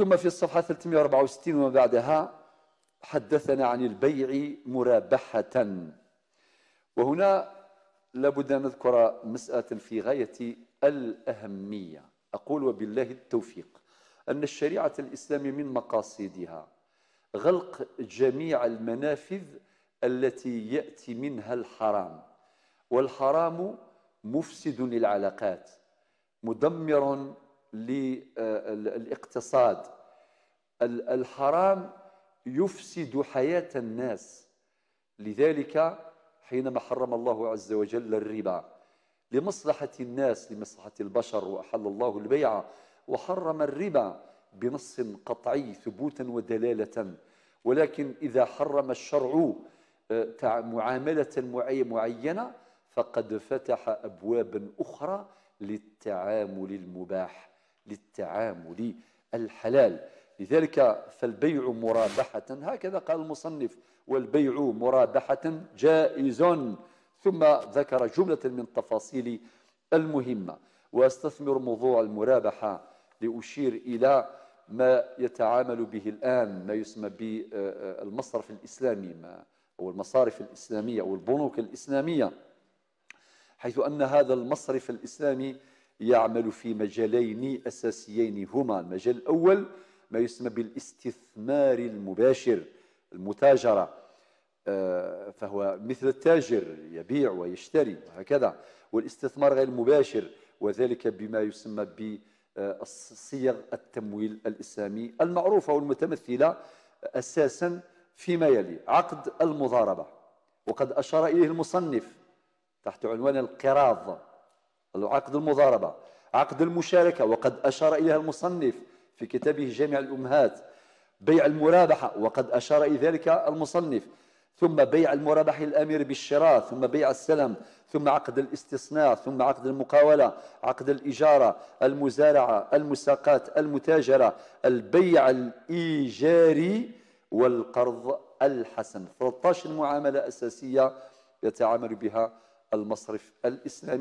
ثم في الصفحة 364 وما بعدها حدثنا عن البيع مرابحة وهنا لابد أن نذكر مسألة في غاية الأهمية أقول وبالله التوفيق أن الشريعة الإسلامية من مقاصدها غلق جميع المنافذ التي يأتي منها الحرام والحرام مفسد للعلاقات مدمر للاقتصاد الحرام يفسد حياة الناس لذلك حينما حرم الله عز وجل الربا لمصلحة الناس لمصلحة البشر وأحل الله البيع وحرم الربا بنص قطعي ثبوتا ودلالة ولكن إذا حرم الشرع آه، معاملة معينة فقد فتح أبوابا أخرى للتعامل المباح للتعامل الحلال لذلك فالبيع مرابحة هكذا قال المصنف والبيع مرابحة جائز ثم ذكر جملة من التفاصيل المهمة واستثمر موضوع المرابحة لأشير إلى ما يتعامل به الآن ما يسمى بالمصرف الإسلامي ما أو المصارف الإسلامية أو البنوك الإسلامية حيث أن هذا المصرف الإسلامي يعمل في مجالين أساسيين هما المجال الأول ما يسمى بالاستثمار المباشر المتاجرة آه، فهو مثل التاجر يبيع ويشتري وهكذا والاستثمار غير المباشر وذلك بما يسمى بصيغ التمويل الإسلامي المعروفة والمتمثلة أساسا فيما يلي عقد المضاربة وقد أشار إليه المصنف تحت عنوان القراض عقد المضاربة عقد المشاركة وقد أشار إليها المصنف في كتابه جامع الأمهات بيع المرابحة وقد أشار إلى ذلك المصنف ثم بيع المرابح الأمير بالشراء ثم بيع السلم ثم عقد الاستصناع ثم عقد المقاولة عقد الإجارة المزارعة المساقات المتاجرة البيع الإيجاري والقرض الحسن 13 معاملة أساسية يتعامل بها المصرف الإسلامي